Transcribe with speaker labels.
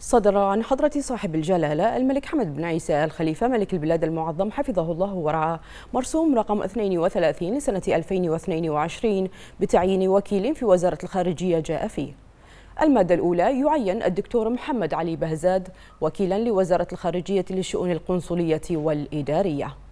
Speaker 1: صدر عن حضرة صاحب الجلالة الملك حمد بن عيسى الخليفة ملك البلاد المعظم حفظه الله ورعاه مرسوم رقم 32 لسنة 2022 بتعيين وكيل في وزارة الخارجية جاء فيه المادة الأولى يعين الدكتور محمد علي بهزاد وكيلا لوزارة الخارجية للشؤون القنصلية والإدارية